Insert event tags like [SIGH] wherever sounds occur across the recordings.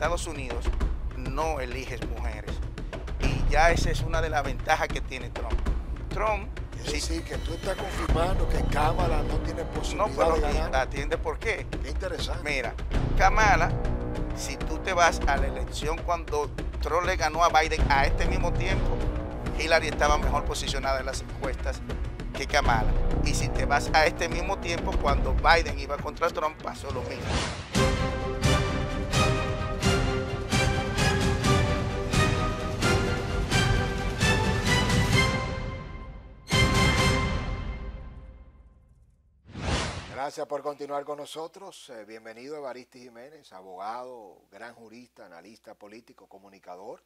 Estados Unidos no eliges mujeres. Y ya esa es una de las ventajas que tiene Trump. Trump... Es sí, que tú estás confirmando que Kamala no tiene posibilidad no, pero atiende por qué. Qué interesante. Mira, Kamala, si tú te vas a la elección cuando Trump le ganó a Biden a este mismo tiempo, Hillary estaba mejor posicionada en las encuestas que Kamala. Y si te vas a este mismo tiempo, cuando Biden iba contra Trump, pasó lo mismo. Gracias por continuar con nosotros. Eh, bienvenido Evaristi Jiménez, abogado, gran jurista, analista político, comunicador,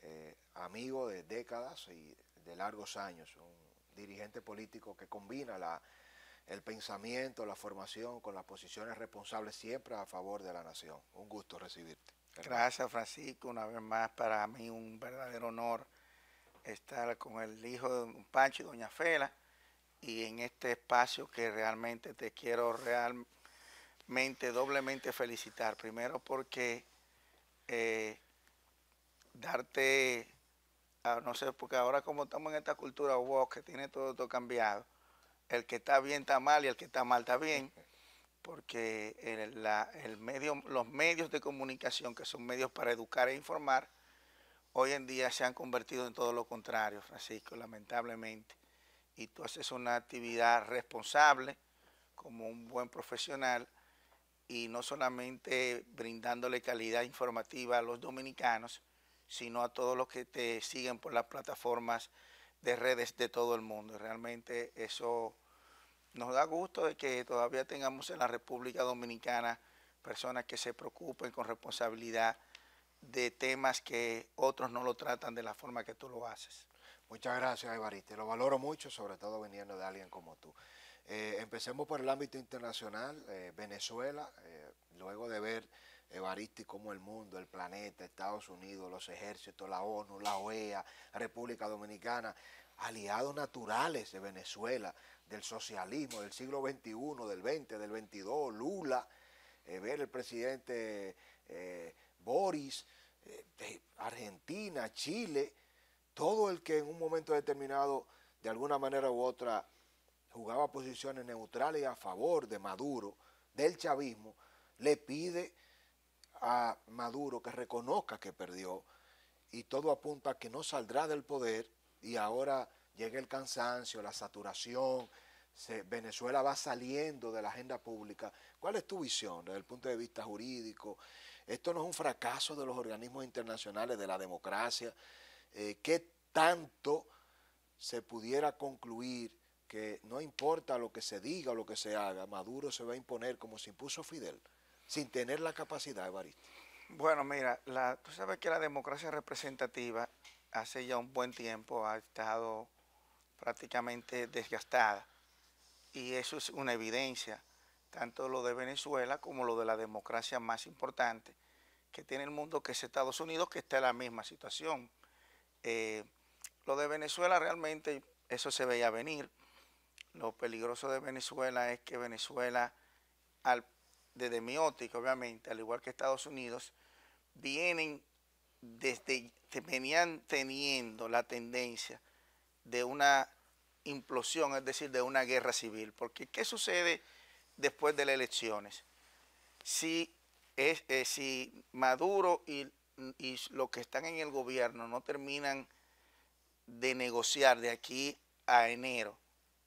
eh, amigo de décadas y de largos años, un dirigente político que combina el pensamiento, la formación con las posiciones responsables siempre a favor de la nación. Un gusto recibirte. Gracias Francisco, una vez más para mí un verdadero honor estar con el hijo de Don Pancho y Doña Fela y en este espacio que realmente te quiero realmente doblemente felicitar. Primero porque eh, darte, ah, no sé, porque ahora como estamos en esta cultura vos que tiene todo, todo cambiado, el que está bien está mal y el que está mal está bien, [LAUGHS] porque el medio, los medios de comunicación, que son medios para educar e informar, hoy en día se han convertido en todo lo contrario, Francisco, lamentablemente y tú haces una actividad responsable como un buen profesional y no solamente brindándole calidad informativa a los dominicanos, sino a todos los que te siguen por las plataformas de redes de todo el mundo. Realmente eso nos da gusto de que todavía tengamos en la República Dominicana personas que se preocupen con responsabilidad de temas que otros no lo tratan de la forma que tú lo haces. Muchas gracias, Evariste. Lo valoro mucho, sobre todo viniendo de alguien como tú. Eh, empecemos por el ámbito internacional, eh, Venezuela, eh, luego de ver Evaristi como el mundo, el planeta, Estados Unidos, los ejércitos, la ONU, la OEA, República Dominicana, aliados naturales de Venezuela, del socialismo del siglo XXI, del XX, del XXII, Lula, ver el presidente Boris, Argentina, Chile, todo el que en un momento determinado, de alguna manera u otra, jugaba posiciones neutrales a favor de Maduro, del chavismo, le pide a Maduro que reconozca que perdió y todo apunta a que no saldrá del poder y ahora llega el cansancio, la saturación, Venezuela va saliendo de la agenda pública. ¿Cuál es tu visión desde el punto de vista jurídico? Esto no es un fracaso de los organismos internacionales, de la democracia, eh, qué tanto se pudiera concluir que no importa lo que se diga o lo que se haga, Maduro se va a imponer como se impuso Fidel, sin tener la capacidad, Evaristo. Bueno, mira, la, tú sabes que la democracia representativa hace ya un buen tiempo ha estado prácticamente desgastada. Y eso es una evidencia, tanto lo de Venezuela como lo de la democracia más importante que tiene el mundo, que es Estados Unidos, que está en la misma situación. Eh, lo de Venezuela realmente eso se veía venir. Lo peligroso de Venezuela es que Venezuela, al, desde mi obviamente, al igual que Estados Unidos, vienen desde, venían teniendo la tendencia de una implosión, es decir, de una guerra civil. Porque ¿qué sucede después de las elecciones? Si, es, eh, si Maduro y y los que están en el gobierno no terminan de negociar de aquí a enero,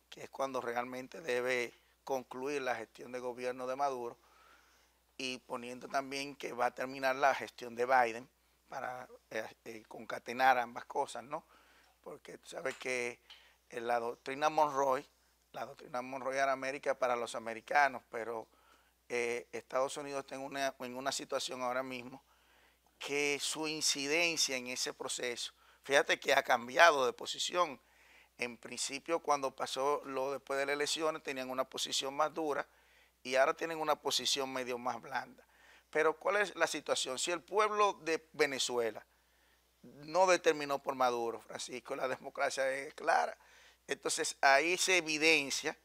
que es cuando realmente debe concluir la gestión de gobierno de Maduro, y poniendo también que va a terminar la gestión de Biden para eh, eh, concatenar ambas cosas, ¿no? Porque tú sabes que eh, la doctrina Monroy, la doctrina Monroy era América para los americanos, pero Estados Unidos está en una, en una situación ahora mismo que su incidencia en ese proceso, fíjate que ha cambiado de posición. En principio, cuando pasó lo después de las elecciones, tenían una posición más dura y ahora tienen una posición medio más blanda. Pero ¿cuál es la situación? Si el pueblo de Venezuela no determinó por Maduro, Francisco, la democracia es clara, entonces ahí se evidencia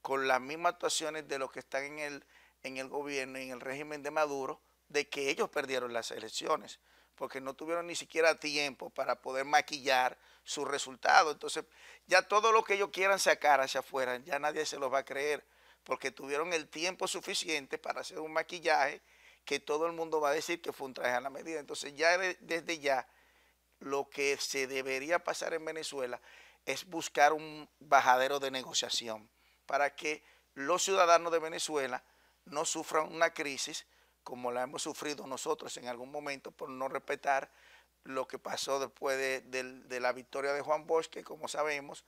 con las mismas actuaciones de los que están en el, en el gobierno y en el régimen de Maduro, de que ellos perdieron las elecciones, porque no tuvieron ni siquiera tiempo para poder maquillar su resultado. Entonces, ya todo lo que ellos quieran sacar hacia afuera, ya nadie se los va a creer, porque tuvieron el tiempo suficiente para hacer un maquillaje que todo el mundo va a decir que fue un traje a la medida. Entonces, ya desde ya, lo que se debería pasar en Venezuela es buscar un bajadero de negociación para que los ciudadanos de Venezuela no sufran una crisis como la hemos sufrido nosotros en algún momento por no respetar lo que pasó después de, la victoria de Juan Bosch, que como sabemos,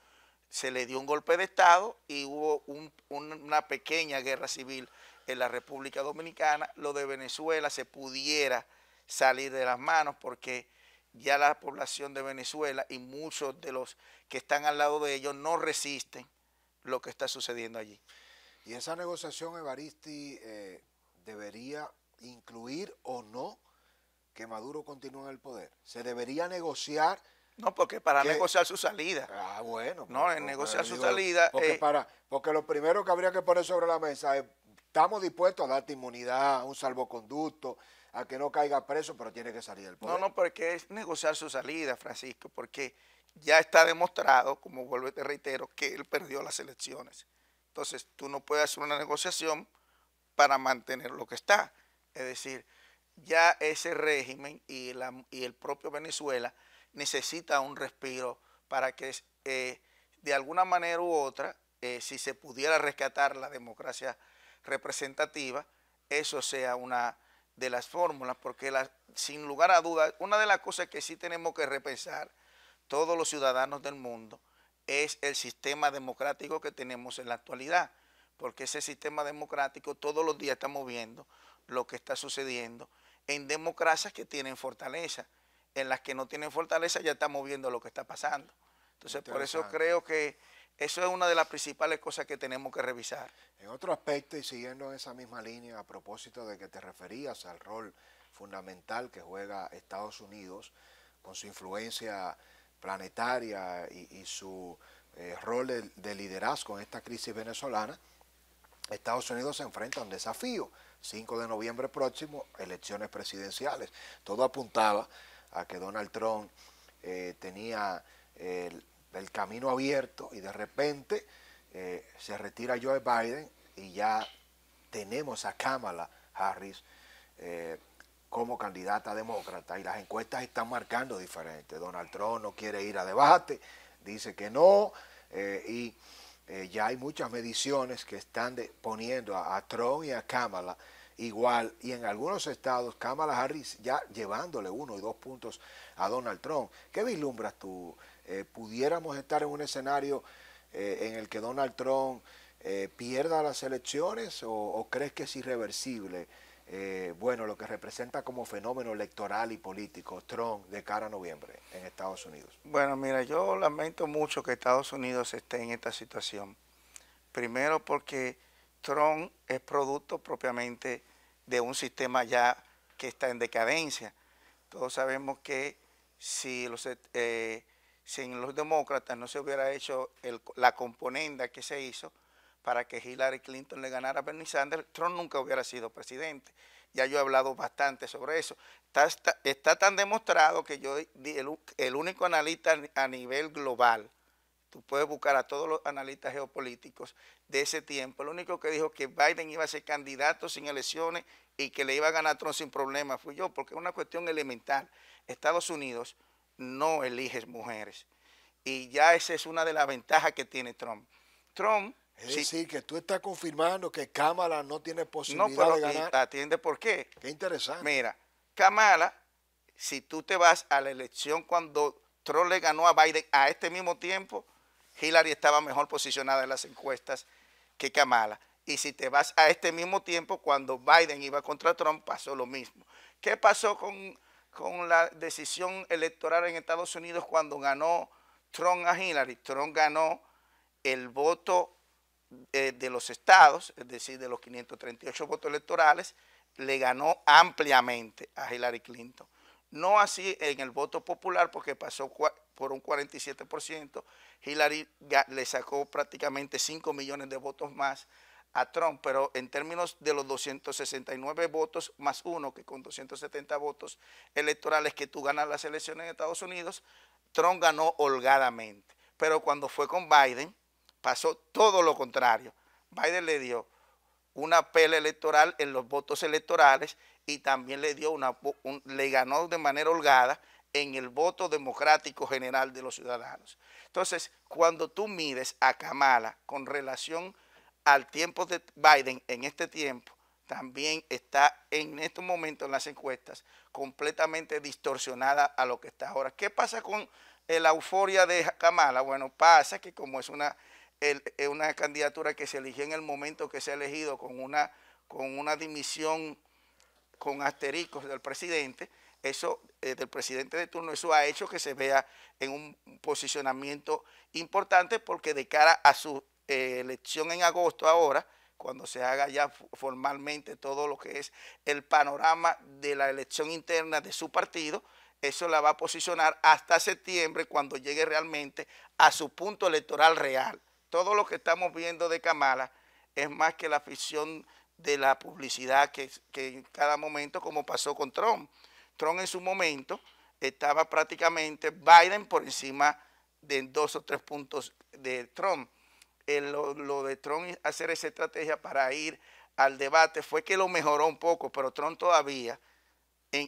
se le dio un golpe de Estado y hubo una pequeña guerra civil en la República Dominicana. Lo de Venezuela se pudiera salir de las manos porque ya la población de Venezuela y muchos de los que están al lado de ellos no resisten lo que está sucediendo allí. Y esa negociación, Evaristi, eh, debería incluir o no que Maduro continúe en el poder. Se debería negociar. No, porque para negociar su salida. Ah, bueno. No, es pues, pues, negociar su salida. Porque, eh, para, porque lo primero que habría que poner sobre la mesa es, estamos dispuestos a darte inmunidad, un salvoconducto, a que no caiga preso, pero tiene que salir del poder. No, no, porque es negociar su salida, Francisco, porque ya está demostrado, como vuelvo y te reitero, que él perdió las elecciones. Entonces, tú no puedes hacer una negociación para mantener lo que está. Es decir, ya ese régimen y, el propio Venezuela necesita un respiro para que eh, de alguna manera u otra, eh, si se pudiera rescatar la democracia representativa, eso sea una de las fórmulas, porque sin lugar a dudas, una de las cosas que sí tenemos que repensar todos los ciudadanos del mundo es el sistema democrático que tenemos en la actualidad, porque ese sistema democrático todos los días estamos viendo lo que está sucediendo en democracias que tienen fortaleza. En las que no tienen fortaleza ya estamos viendo lo que está pasando. Entonces, por eso creo que eso es una de las principales cosas que tenemos que revisar. En otro aspecto, y siguiendo esa misma línea, a propósito de que te referías al rol fundamental que juega Estados Unidos con su influencia planetaria y, su eh, rol de liderazgo en esta crisis venezolana, Estados Unidos se enfrenta a un desafío. 5 de noviembre próximo, elecciones presidenciales. Todo apuntaba a que Donald Trump eh, tenía el, camino abierto y de repente eh, se retira Joe Biden y ya tenemos a Kamala Harris eh, como candidata demócrata y las encuestas están marcando diferente. Donald Trump no quiere ir a debate, dice que no y eh, ya hay muchas mediciones que están poniendo a, Trump y a Kamala igual, y en algunos estados Kamala Harris ya llevándole uno y dos puntos a Donald Trump. ¿Qué vislumbras tú? Eh, ¿Pudiéramos estar en un escenario eh, en el que Donald Trump pierda las elecciones o, o crees que es irreversible? Eh, bueno, lo que representa como fenómeno electoral y político Trump de cara a noviembre en Estados Unidos? Bueno, mira, yo lamento mucho que Estados Unidos esté en esta situación. Primero porque Trump es producto propiamente de un sistema ya que está en decadencia. Todos sabemos que si los, eh, eh, sin los demócratas no se hubiera hecho la componenda que se hizo, para que Hillary Clinton le ganara a Bernie Sanders, Trump nunca hubiera sido presidente. Ya yo he hablado bastante sobre eso. Está, tan demostrado que yo, el, único analista a nivel global, tú puedes buscar a todos los analistas geopolíticos de ese tiempo, el único que dijo que Biden iba a ser candidato sin elecciones y que le iba a ganar a Trump sin problema fui yo, porque es una cuestión elemental. Estados Unidos no elige mujeres. Y ya esa es una de las ventajas que tiene Trump. Trump es decir, que tú estás confirmando que Kamala no tiene pues, posibilidad de no, pero Atiende por qué. Qué interesante. Mira, Kamala, si tú te vas a la elección cuando Trump le ganó a Biden a este mismo tiempo, Hillary estaba mejor posicionada en las encuestas que Kamala. Y si te vas a este mismo tiempo, cuando Biden iba contra Trump, pasó lo mismo. ¿Qué pasó con, con la decisión electoral en Estados Unidos cuando ganó Trump a Hillary? Trump ganó el voto eh, de, los estados, es decir, de los 538 votos electorales, le ganó ampliamente a Hillary Clinton. No así en el voto popular, porque pasó por un 47%. Hillary le sacó prácticamente 5 millones de votos más a Trump, pero en términos de los 269 votos más uno, que con 270 votos electorales que tú ganas las elecciones en Estados Unidos, Trump ganó holgadamente. Pero cuando fue con Biden, Pasó todo lo contrario. Biden le dio una pelea electoral en los votos electorales y también le dio una le ganó de manera holgada en el voto democrático general de los ciudadanos. Entonces, cuando tú mides a Kamala con relación al tiempo de Biden en este tiempo, también está en estos momentos en las encuestas completamente distorsionada a lo que está ahora. ¿Qué pasa con eh, la euforia de Kamala? Bueno, pasa que como es una el, eh, una candidatura que se eligió en el momento que se ha elegido con una, con una dimisión con asteriscos del presidente, eso eh, del presidente de turno, eso ha hecho que se vea en un posicionamiento importante porque de cara a su eh, elección en agosto ahora, cuando se haga ya formalmente todo lo que es el panorama de la elección interna de su partido, eso la va a posicionar hasta septiembre cuando llegue realmente a su punto electoral real todo lo que estamos viendo de Kamala es más que la ficción de la publicidad que, en cada momento, como pasó con Trump. Trump en su momento estaba prácticamente Biden por encima de dos o tres puntos de Trump. Eh, lo, de Trump hacer esa estrategia para ir al debate fue que lo mejoró un poco, pero Trump todavía,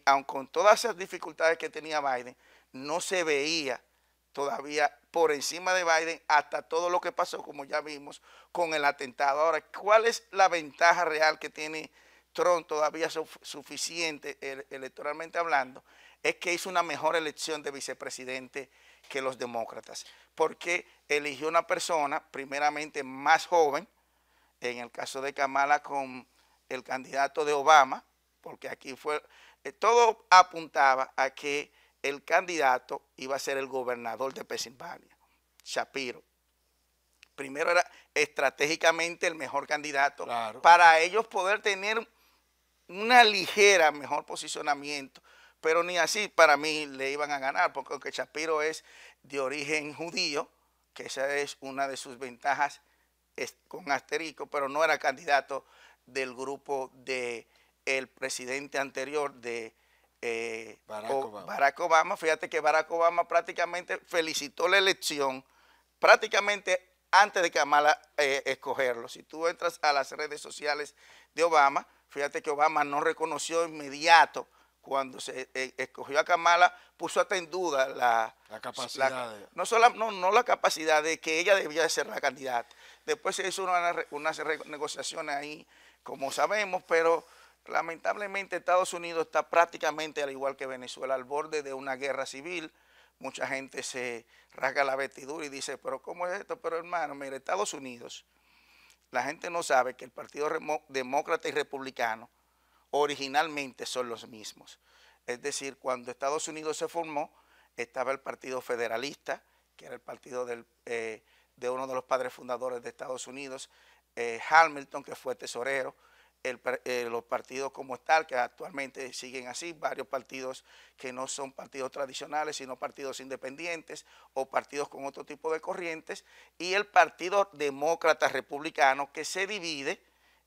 aun con todas esas dificultades que tenía Biden, no se veía todavía por encima de Biden hasta todo lo que pasó, como ya vimos, con el atentado. Ahora, ¿cuál es la ventaja real que tiene Trump todavía suficiente electoralmente hablando? Es que hizo una mejor elección de vicepresidente que los demócratas, porque eligió una persona primeramente más joven, en el caso de Kamala con el candidato de Obama, porque aquí fue, eh, todo apuntaba a que el candidato iba a ser el gobernador de Pensilvania, Shapiro. Primero era estratégicamente el mejor candidato para ellos poder tener una ligera mejor posicionamiento, pero ni así para mí le iban a ganar, porque aunque Shapiro es de origen judío, que esa es una de sus ventajas con asterisco, pero no era candidato del grupo del el presidente anterior de eh, Barack, Obama. Fíjate que Barack Obama prácticamente felicitó la elección prácticamente antes de Kamala eh, escogerlo. Si tú entras a las redes sociales de Obama, fíjate que Obama no reconoció inmediato cuando se eh, escogió a Kamala, puso hasta en duda la, capacidad. no, solo, no, la capacidad de que ella debía ser la candidata. Después se hizo unas una negociaciones ahí, como sabemos, pero Lamentablemente Estados Unidos está prácticamente al igual que Venezuela, al borde de una guerra civil. Mucha gente se rasga la vestidura y dice, pero ¿cómo es esto? Pero hermano, mire, Estados Unidos, la gente no sabe que el Partido Demócrata y Republicano originalmente son los mismos. Es decir, cuando Estados Unidos se formó, estaba el Partido Federalista, que era el partido eh, de uno de los padres fundadores de Estados Unidos, eh, Hamilton, que fue tesorero, eh, los partidos como tal, que actualmente siguen así, varios partidos que no son partidos tradicionales, sino partidos independientes o partidos con otro tipo de corrientes, y el Partido Demócrata Republicano, que se divide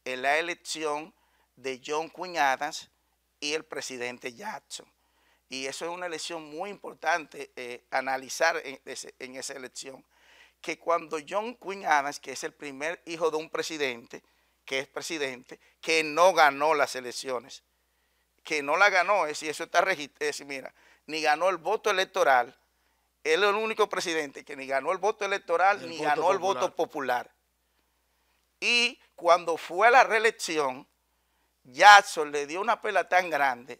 en la elección de John Quinn Adams y el presidente Jackson. Y eso es una elección muy importante eh, analizar en, en esa elección, que cuando John Quinn Adams, que es el primer hijo de un presidente, que es presidente, que no ganó las elecciones, que no la ganó, es eso está registrado, es decir, mira, ni ganó el voto electoral, él es el único presidente que ni ganó el voto electoral, ni ganó el voto popular. Y cuando fue a la reelección, Jackson le dio una pela tan grande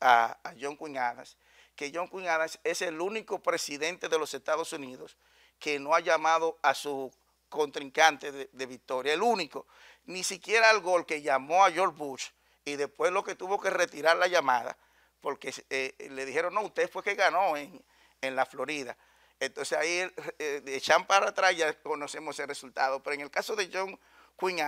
a, John Cuñadas que John Cuñadas es el único presidente de los Estados Unidos que no ha llamado a su contrincante de, de victoria, el único ni siquiera al gol que llamó a George Bush y después lo que tuvo que retirar la llamada, porque eh, le dijeron, no, usted fue que ganó en, en la Florida. Entonces ahí eh, de para atrás, ya conocemos el resultado. Pero en el caso de John Quinn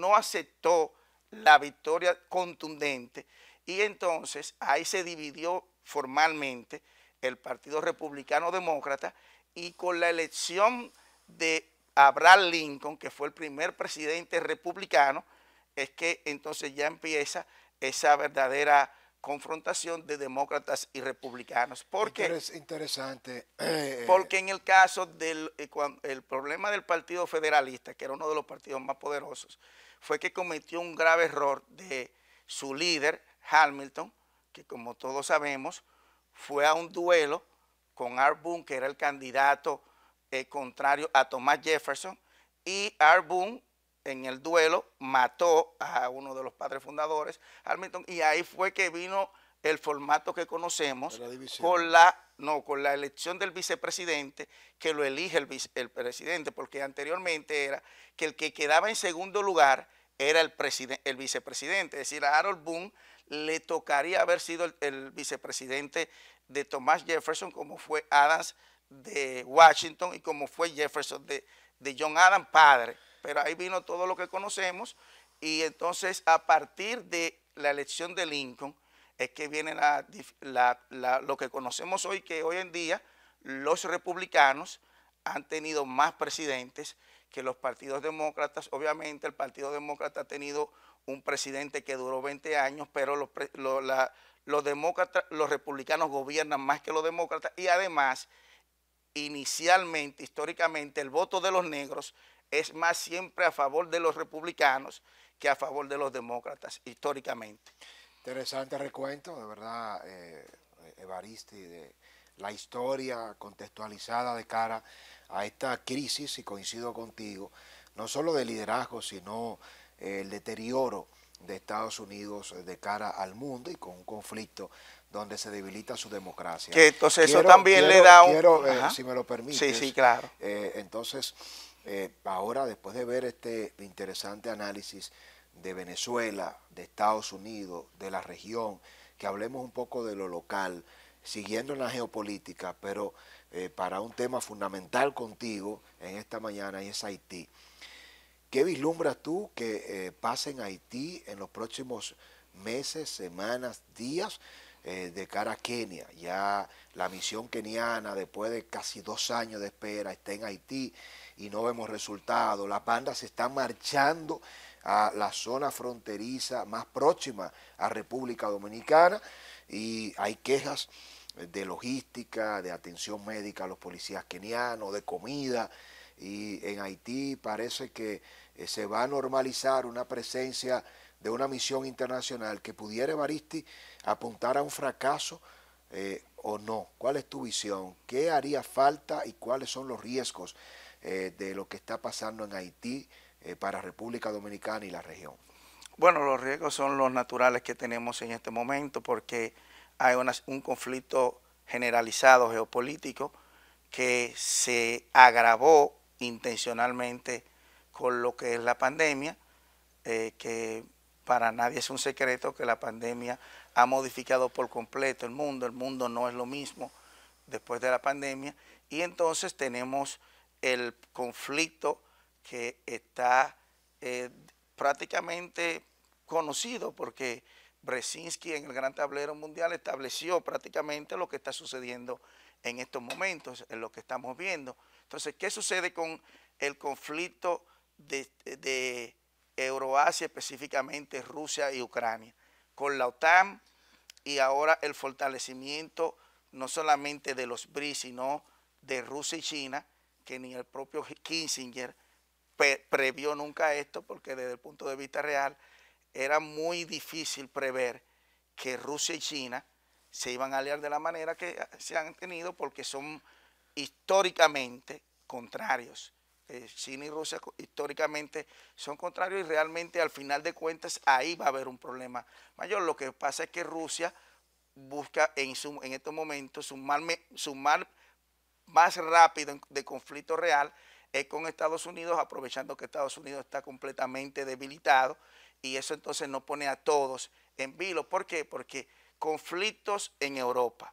no aceptó la victoria contundente y entonces ahí se dividió formalmente el Partido Republicano Demócrata y con la elección de Abraham Lincoln, que fue el primer presidente republicano, es que entonces ya empieza esa verdadera confrontación de demócratas y republicanos. Porque, Es interesante. [CLEARS THROAT] Eh, Porque en el caso del eh, el problema del Partido Federalista, que era uno de los partidos más poderosos, fue que cometió un grave error de su líder, Hamilton, que como todos sabemos, fue a un duelo con Art que era el candidato eh, contrario a Thomas Jefferson y Boone, en el duelo mató a uno de los padres fundadores, Hamilton, y ahí fue que vino el formato que conocemos con la no con la elección del vicepresidente que lo elige el, presidente porque anteriormente era que el que quedaba en segundo lugar era el, el vicepresidente es decir a Harold Boone le tocaría haber sido el vicepresidente de Thomas Jefferson como fue Adams de Washington y como fue Jefferson de, de John Adams, padre. Pero ahí vino todo lo que conocemos y entonces a partir de la elección de Lincoln es que viene la, lo que conocemos hoy, que hoy en día los republicanos han tenido más presidentes que los partidos demócratas. Obviamente el Partido Demócrata ha tenido un presidente que duró 20 años, pero los, los, demócratas, los republicanos gobiernan más que los demócratas y además inicialmente, históricamente, el voto de los negros es más siempre a favor de los republicanos que a favor de los demócratas, históricamente. Interesante recuento, de verdad, eh, Evaristi, de la historia contextualizada de cara a esta crisis, y coincido contigo, no solo de liderazgo, sino eh, el deterioro de Estados Unidos de cara al mundo y con un conflicto donde se debilita su democracia. entonces eso también le da un... Eh, si me lo permite Sí, sí, claro. Eh, entonces, eh, ahora después de ver este interesante análisis de Venezuela, de Estados Unidos, de la región, que hablemos un poco de lo local, siguiendo la geopolítica, pero para un tema fundamental contigo en esta mañana y es Haití. ¿Qué vislumbras tú que pase en Haití en los próximos meses, semanas, días? Eh, de cara a Kenia. Ya la misión keniana, después de casi dos años de espera, está en Haití y no vemos resultados. Las bandas se están marchando a la zona fronteriza más próxima a República Dominicana y hay quejas de logística, de atención médica a los policías kenianos, de comida. Y en Haití parece que eh, se va a normalizar una presencia de una misión internacional que pudiera Maristi apuntar a un fracaso eh, o no? ¿Cuál es tu visión? ¿Qué haría falta y cuáles son los riesgos eh, de lo que está pasando en Haití eh, para República Dominicana y la región? Bueno, los riesgos son los naturales que tenemos en este momento porque hay un conflicto generalizado geopolítico que se agravó intencionalmente con lo que es la pandemia, que para nadie es un secreto que la pandemia ha modificado por completo el mundo, el mundo no es lo mismo después de la pandemia y entonces tenemos el conflicto que está eh, prácticamente conocido porque Bresinski en el Gran Tablero Mundial estableció prácticamente lo que está sucediendo en estos momentos, en lo que estamos viendo. Entonces, ¿qué sucede con el conflicto de Euroasia, específicamente Rusia y Ucrania, con la OTAN y ahora el fortalecimiento no solamente de los BRICS, sino de Rusia y China, que ni el propio Kissinger previó nunca esto, porque desde el punto de vista real era muy difícil prever que Rusia y China se iban a aliar de la manera que se han tenido, porque son históricamente contrarios. Eh, China y Rusia históricamente son contrarios y realmente al final de cuentas ahí va a haber un problema mayor. Lo que pasa es que Rusia busca en, su, en estos momentos sumar, sumar más rápido de conflicto real es con Estados Unidos, aprovechando que Estados Unidos está completamente debilitado y eso entonces no pone a todos en vilo. ¿Por qué? Porque conflictos en Europa,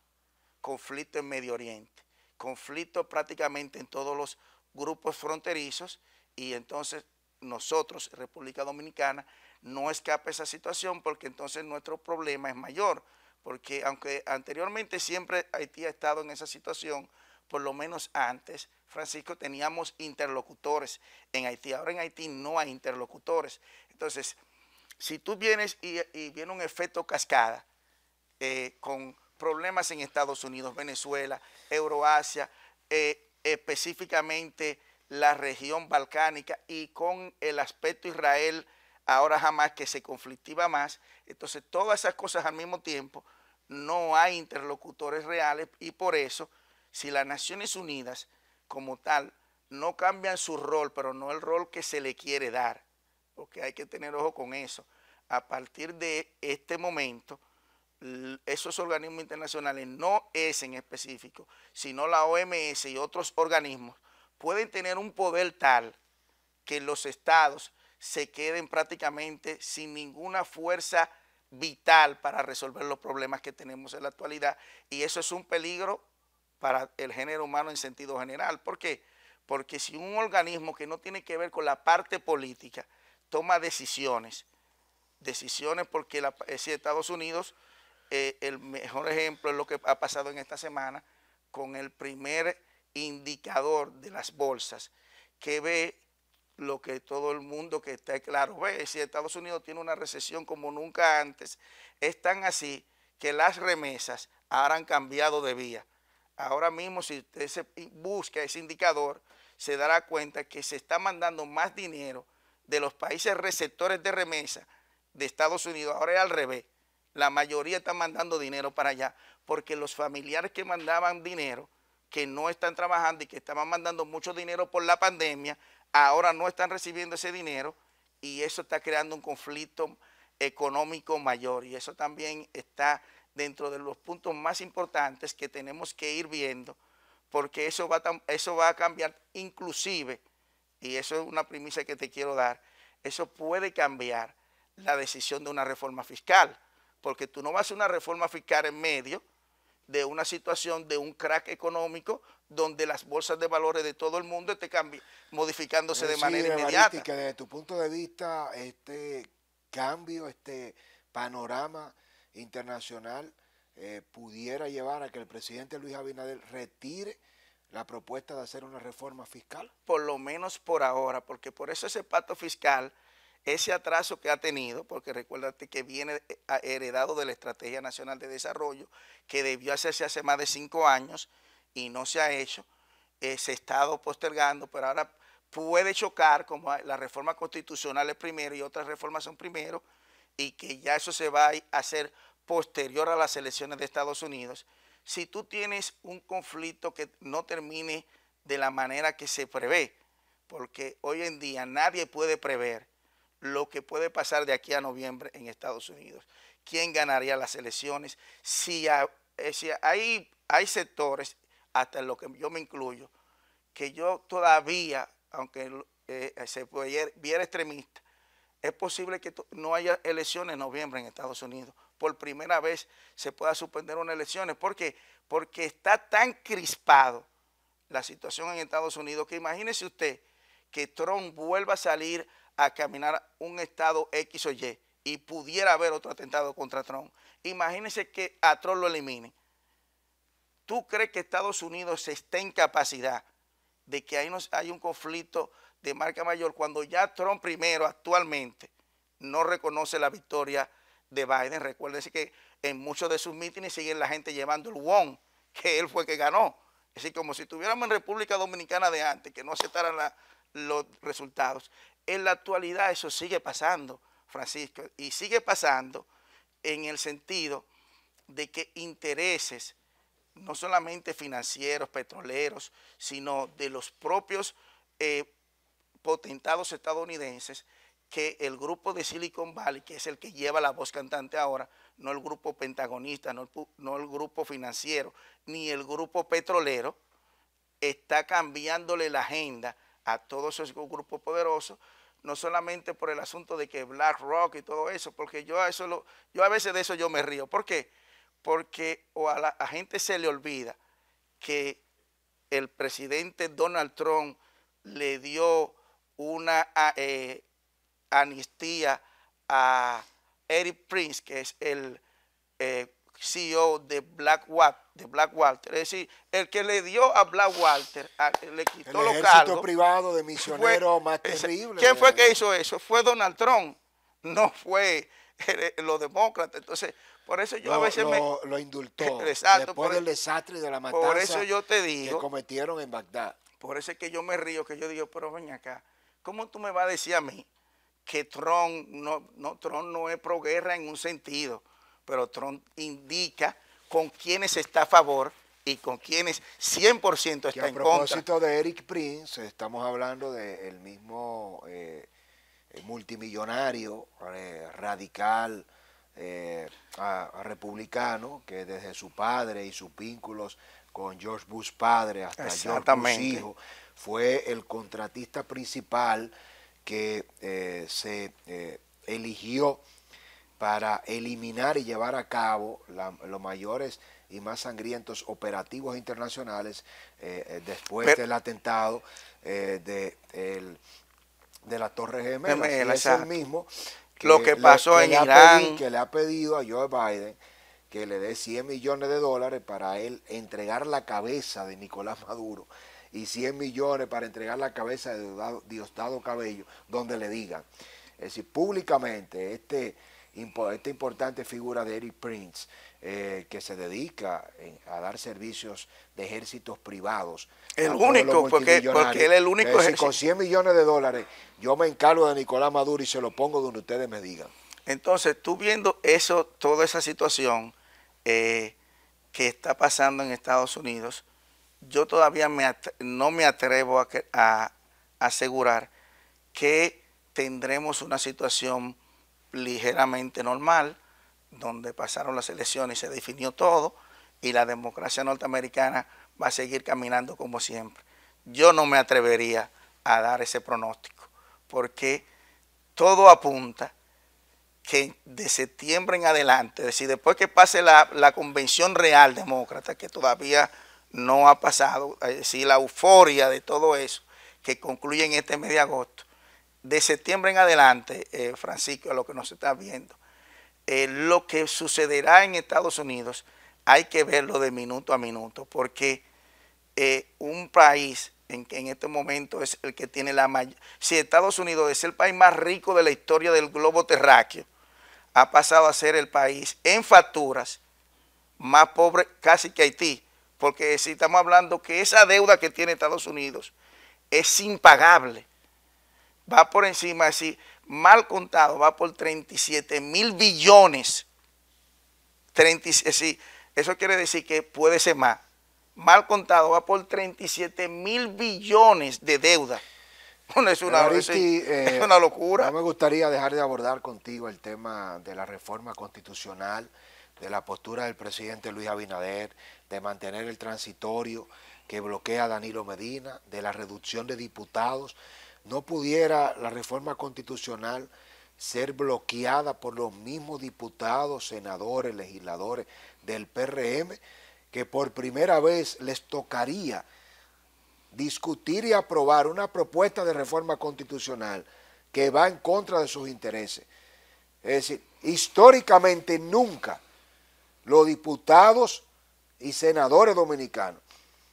conflictos en Medio Oriente, conflicto prácticamente en todos los grupos fronterizos y entonces nosotros, República Dominicana, no escapa esa situación porque entonces nuestro problema es mayor, porque aunque anteriormente siempre Haití ha estado en esa situación, por lo menos antes, Francisco, teníamos interlocutores en Haití. Ahora en Haití no hay interlocutores. Entonces, si tú vienes y, viene un efecto cascada eh, con problemas en Estados Unidos, Venezuela, Euroasia, eh, específicamente la región balcánica y con el aspecto Israel ahora jamás que se conflictiva más. Entonces, todas esas cosas al mismo tiempo, no hay interlocutores reales y por eso, si las Naciones Unidas como tal no cambian su rol, pero no el rol que se le quiere dar, porque hay que tener ojo con eso, a partir de este momento esos organismos internacionales, no es en específico, sino la OMS y otros organismos, pueden tener un poder tal que los estados se queden prácticamente sin ninguna fuerza vital para resolver los problemas que tenemos en la actualidad. Y eso es un peligro para el género humano en sentido general. ¿Por qué? Porque si un organismo que no tiene que ver con la parte política toma decisiones, decisiones porque la, eh, si Estados Unidos eh, el mejor ejemplo es lo que ha pasado en esta semana con el primer indicador de las bolsas que ve lo que todo el mundo que está claro ve. Si Estados Unidos tiene una recesión como nunca antes, es tan así que las remesas ahora han cambiado de vía. Ahora mismo, si usted busca ese indicador, se dará cuenta que se está mandando más dinero de los países receptores de remesa de Estados Unidos. Ahora es al revés. La mayoría está mandando dinero para allá porque los familiares que mandaban dinero, que no están trabajando y que estaban mandando mucho dinero por la pandemia, ahora no están recibiendo ese dinero y eso está creando un conflicto económico mayor y eso también está dentro de los puntos más importantes que tenemos que ir viendo porque eso va a, eso va a cambiar inclusive, y eso es una premisa que te quiero dar, eso puede cambiar la decisión de una reforma fiscal porque tú no vas a hacer una reforma fiscal en medio de una situación de un crack económico donde las bolsas de valores de todo el mundo estén modificándose de manera inmediata. Y que desde tu punto de vista, este cambio, este panorama internacional eh, pudiera llevar a que el presidente Luis Abinader retire la propuesta de hacer una reforma fiscal? Por lo menos por ahora, porque por eso ese pacto fiscal ese atraso que ha tenido, porque recuérdate que viene eh, heredado de la Estrategia Nacional de Desarrollo, que debió hacerse hace más de cinco años y no se ha hecho, eh, se ha estado postergando, pero ahora puede chocar como la reforma constitucional es primero y otras reformas son primero, y que ya eso se va a hacer posterior a las elecciones de Estados Unidos. Si tú tienes un conflicto que no termine de la manera que se prevé, porque hoy en día nadie puede prever lo que puede pasar de aquí a noviembre en Estados Unidos. ¿Quién ganaría las elecciones? Si, eh, hay, sectores, hasta en lo que yo me incluyo, que yo todavía, aunque eh, se viera extremista, es posible que no haya elecciones en noviembre en Estados Unidos. Por primera vez se pueda suspender unas elecciones. ¿Por qué? Porque está tan crispado la situación en Estados Unidos que imagínese usted que Trump vuelva a salir a caminar un estado X o Y y pudiera haber otro atentado contra Trump. Imagínense que a Trump lo elimine. ¿Tú crees que Estados Unidos está en capacidad de que ahí nos, hay un conflicto de marca mayor cuando ya Trump primero actualmente no reconoce la victoria de Biden? Recuérdese que en muchos de sus mítines siguen la gente llevando el won, que él fue que ganó. Es decir, como si estuviéramos en República Dominicana de antes, que no aceptaran los resultados. En la actualidad eso sigue pasando, Francisco, y sigue pasando en el sentido de que intereses, no solamente financieros, petroleros, sino de los propios eh, potentados estadounidenses, que el grupo de Silicon Valley, que es el que lleva la voz cantante ahora, no el grupo pentagonista, no el grupo financiero, ni el grupo petrolero, está cambiándole la agenda a todos esos grupos poderosos no solamente por el asunto de que Black Rock y todo eso, porque yo a, eso yo a veces de eso yo me río. ¿Por qué? Porque o a la gente se le olvida que el presidente Donald Trump le dio una eh, amnistía a Eric Prince, que es el eh, CEO de Black, de Walter. Es decir, el que le dio a Black Walter, le quitó los cargos. El ejército privado de misioneros más terrible. ¿Quién fue que hizo eso? Fue Donald Trump, no fue los demócratas. Entonces, por eso yo a veces me... Lo indultó. [LAUGHS] Después por, del e-, desastre de la matanza por eso yo te digo, que cometieron en Bagdad. Por eso es que yo me río, que yo digo, pero ven acá, ¿cómo tú me vas a decir a mí que Trump no, no, Trump no es pro guerra en un sentido? pero Trump indica con quienes está a favor y con quienes 100% está en contra. A propósito de Eric Prince, estamos hablando del mismo eh, eh, multimillonario eh, radical republicano que desde su padre y sus vínculos con George Bush padre hasta George Bush hijo fue el contratista principal que se eligió para eliminar y llevar a cabo los mayores y más sangrientos operativos internacionales eh, eh, después del atentado eh, de, de la Torre GM. es el mismo lo que pasó en Irán. que le ha pedido a Joe Biden que le dé 100 millones de dólares para él entregar la cabeza de Nicolás Maduro y 100 millones para entregar la cabeza de Diosdado Cabello, donde le digan. Es decir, públicamente este esta importante figura de Eric Prince, eh, que se dedica a dar servicios de ejércitos privados. El único, porque, porque, él es el único Con 100 millones de dólares, yo me encargo de Nicolás Maduro y se lo pongo donde ustedes me digan. Entonces, tú viendo eso, toda esa situación eh, que está pasando en Estados Unidos, yo todavía me no me atrevo a, a asegurar que tendremos una situación ligeramente normal, donde pasaron las elecciones y se definió todo, y la democracia norteamericana va a seguir caminando como siempre. Yo no me atrevería a dar ese pronóstico, porque todo apunta que de septiembre en adelante, es decir, después que pase la, la convención real demócrata, que todavía no ha pasado, es decir, la euforia de todo eso, que concluye en este mes de agosto, de septiembre en adelante, eh, Francisco, a lo que nos está viendo, eh, lo que sucederá en Estados Unidos hay que verlo de minuto a minuto, porque eh, un país en que en este momento es el que tiene la mayor... Si Estados Unidos es el país más rico de la historia del globo terráqueo, ha pasado a ser el país en facturas más pobre casi que Haití, porque si estamos hablando que esa deuda que tiene Estados Unidos es impagable va por encima, así, mal contado, va por 37 mil billones. Eh, eso quiere decir que puede ser más. Mal contado, va por 37 mil billones de deuda. [LAUGHS] Bueno, es eh, [LAUGHS] una, locura. no me gustaría dejar de abordar contigo el tema de la reforma constitucional, de la postura del presidente Luis Abinader, de mantener el transitorio que bloquea a Danilo Medina, de la reducción de diputados. ¿No pudiera la reforma constitucional ser bloqueada por los mismos diputados, senadores, legisladores del PRM, que por primera vez les tocaría discutir y aprobar una propuesta de reforma constitucional que va en contra de sus intereses? Es decir, históricamente nunca los diputados y senadores dominicanos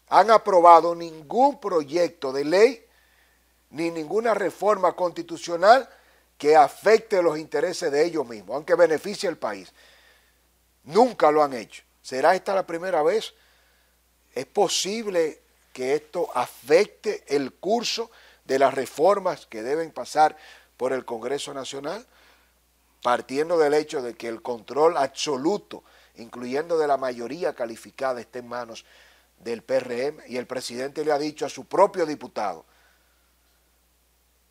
han aprobado ningún proyecto de ley ni ninguna reforma constitucional que afecte los intereses de ellos mismos, aunque beneficie al país. Nunca lo han hecho. ¿Será esta la primera vez? ¿Es posible que esto afecte el curso de las reformas que deben pasar por el Congreso Nacional? Partiendo del hecho de que el control absoluto, incluyendo de la mayoría calificada, esté en manos del PRM y el presidente le ha dicho a su propio diputado,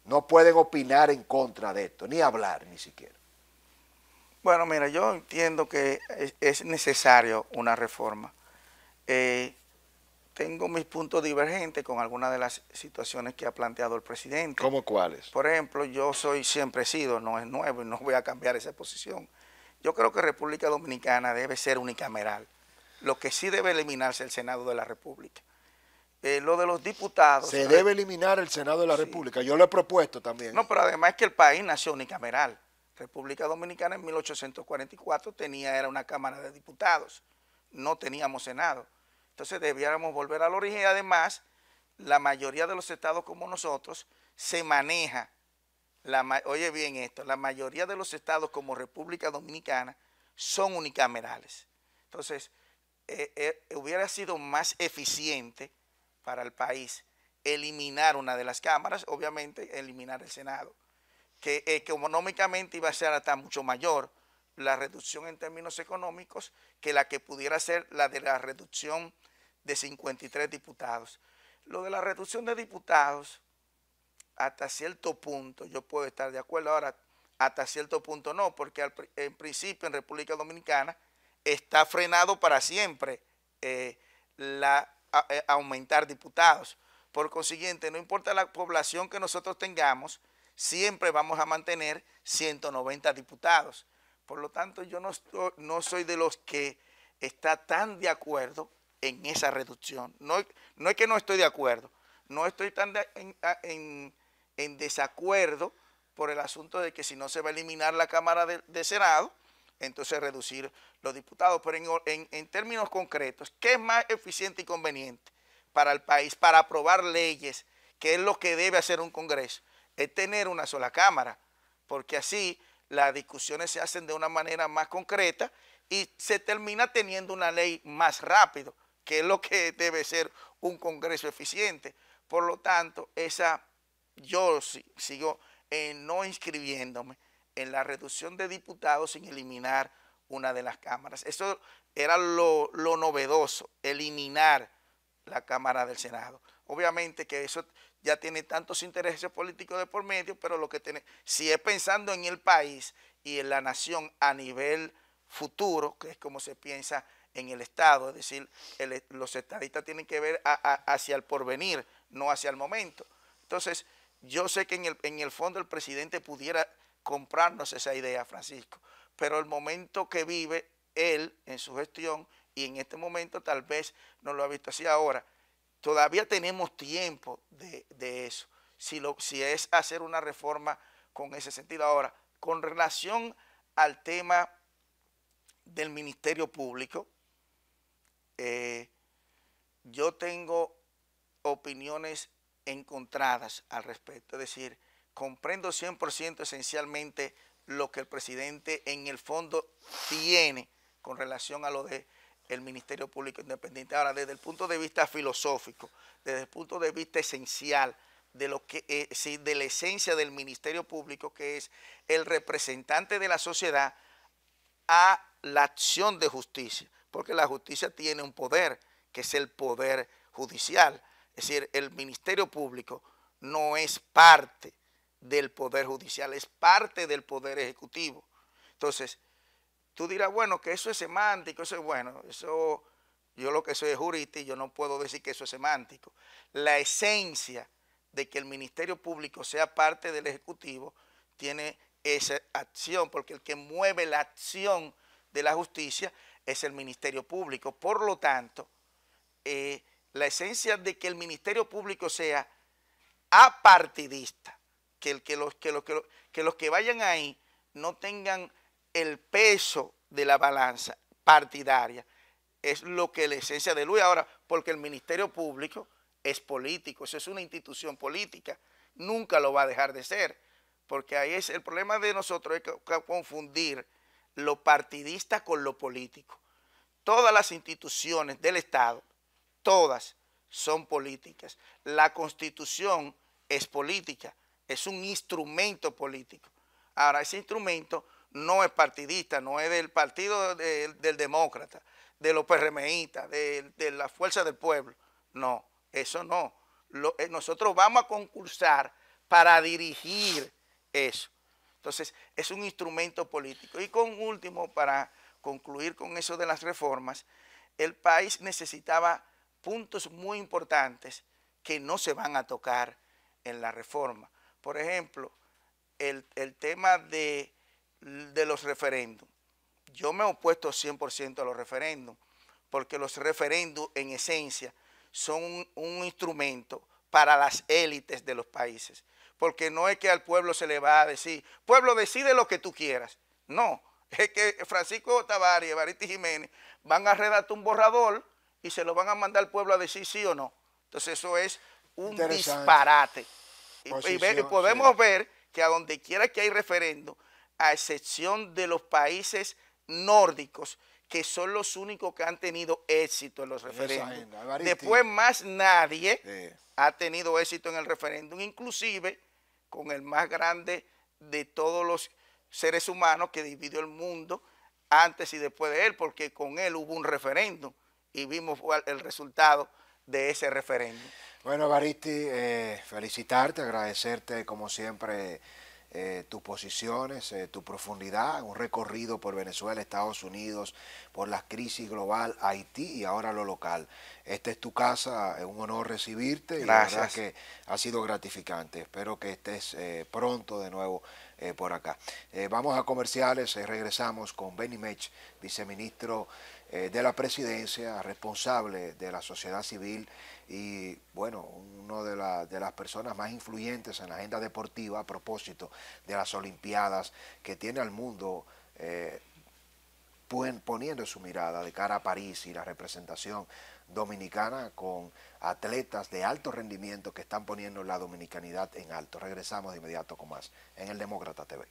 no pueden opinar en contra de esto, ni hablar ni siquiera. Bueno, mira, yo entiendo que es, necesario una reforma. Eh, tengo mis puntos divergentes con algunas de las situaciones que ha planteado el presidente. ¿Cómo cuáles? Por ejemplo, yo soy siempre sido, no es nuevo y no voy a cambiar esa posición. Yo creo que República Dominicana debe ser unicameral. Lo que sí debe eliminarse es el Senado de la República. Eh, lo de los diputados. Se eh, debe eliminar el Senado de la República. Yo lo he propuesto también. No, pero además es que el país nació unicameral. República Dominicana en 1844 tenía, era una Cámara de Diputados. No teníamos Senado. Entonces debiéramos volver al origen. Además, la mayoría de los estados como nosotros se maneja, oye bien esto, la mayoría de los estados como República Dominicana son unicamerales. Entonces, eh, hubiera sido más eficiente para el país. Eliminar una de las cámaras, obviamente eliminar el Senado, que económicamente iba a ser hasta mucho mayor la reducción en términos económicos que la que pudiera ser la de la reducción de 53 diputados. Lo de la reducción de diputados, hasta cierto punto yo puedo estar de acuerdo, ahora hasta cierto punto no, porque en principio en República Dominicana está frenado para siempre eh, la eh, aumentar diputados. Por consiguiente, no importa la población que nosotros tengamos, siempre vamos a mantener 190 diputados. Por lo tanto, yo no, no soy de los que está tan de acuerdo en esa reducción. No, no es que no estoy de acuerdo, no estoy tan en, desacuerdo por el asunto de que si no se va a eliminar la Cámara de Senado, entonces reducir los diputados. Pero en, términos concretos, ¿qué es más eficiente y conveniente para el país, para aprobar leyes, que es lo que debe hacer un Congreso? Es tener una sola Cámara, porque así las discusiones se hacen de una manera más concreta y se termina teniendo una ley más rápido, que es lo que debe ser un Congreso eficiente. Por lo tanto, esa yo sigo eh, no inscribiéndome en la reducción de diputados sin eliminar una de las cámaras. Eso era lo, novedoso, eliminar la Cámara del Senado. Obviamente que eso ya tiene tantos intereses políticos de por medio, pero lo que tiene, si es pensando en el país y en la nación a nivel futuro, que es como se piensa en el Estado, es decir, e, los estadistas tienen que ver hacia el porvenir, no hacia el momento. Entonces, yo sé que en el, en el fondo el presidente pudiera comprarnos esa idea, Francisco. Pero el momento que vive él en su gestión, y en este momento tal vez no lo ha visto así ahora, todavía tenemos tiempo de, eso, si, lo, si es hacer una reforma con ese sentido. Ahora, con relación al tema del Ministerio Público, eh, yo tengo opiniones encontradas al respecto. Es decir, comprendo 100% esencialmente lo que el presidente en el fondo tiene con relación a lo de Ministerio Público Independiente. Ahora, desde el punto de vista filosófico, desde el punto de vista esencial de lo que eh, de la esencia del Ministerio Público, que es el representante de la sociedad a la acción de justicia, porque la justicia tiene un poder, que es el poder judicial. Es decir, el Ministerio Público no es parte del Poder Judicial, es parte del Poder Ejecutivo. Entonces, tú dirás, bueno, que eso es semántico, eso es bueno, eso yo lo que soy es jurista y yo no puedo decir que eso es semántico. La esencia de que el Ministerio Público sea parte del Ejecutivo tiene esa acción, porque el que mueve la acción de la justicia es el Ministerio Público. Por lo tanto, eh, la esencia de que el Ministerio Público sea apartidista, que, los, que, que, los, que vayan ahí no tengan el peso de la balanza partidaria. Es lo que la esencia de Luis ahora, porque el Ministerio Público es político, eso es una institución política, nunca lo va a dejar de ser, porque ahí es el problema de nosotros es confundir lo partidista con lo político. Todas las instituciones del Estado, todas son políticas. La Constitución es política es un instrumento político. Ahora, ese instrumento no es partidista, no es del partido del demócrata, de los PRMistas, de, la fuerza del pueblo. No, eso no. Eh, nosotros vamos a concursar para dirigir eso. Entonces, es un instrumento político. Y con último, para concluir con eso de las reformas, el país necesitaba puntos muy importantes que no se van a tocar en la reforma por ejemplo, el, tema de, los referéndums. Yo me he opuesto 100% a los referéndums, porque los referéndums en esencia son un, instrumento para las élites de los países. Porque no es que al pueblo se le va a decir, pueblo decide lo que tú quieras. No, es que Francisco Tavares y Jiménez van a redactar un borrador y se lo van a mandar al pueblo a decir sí o no. Entonces eso es un disparate y, podemos ver que a donde quiera que hay referendo, a excepción de los países nórdicos, que son los únicos que han tenido éxito en los referendos. Después más nadie ha tenido éxito en el referéndum, inclusive con el más grande de todos los seres humanos que dividió el mundo antes y después de él, porque con él hubo un referéndum y vimos el resultado de ese referéndum. Bueno, Baristi, eh, felicitarte, agradecerte como siempre eh, tus posiciones, eh, tu profundidad, un recorrido por Venezuela, Estados Unidos, por la crisis global, Haití y ahora lo local. Esta es tu casa, es un honor recibirte y la verdad que ha sido gratificante. Espero que estés eh, pronto de nuevo por acá. vamos a comerciales, regresamos con Benny Mech, viceministro de la Presidencia, responsable de la sociedad civil y bueno, una de, las personas más influyentes en la agenda deportiva a propósito de las Olimpiadas, que tiene al mundo eh, poniendo su mirada de cara a París y la representación dominicana con atletas de alto rendimiento que están poniendo la dominicanidad en alto. Regresamos de inmediato con más en el Demócrata TV.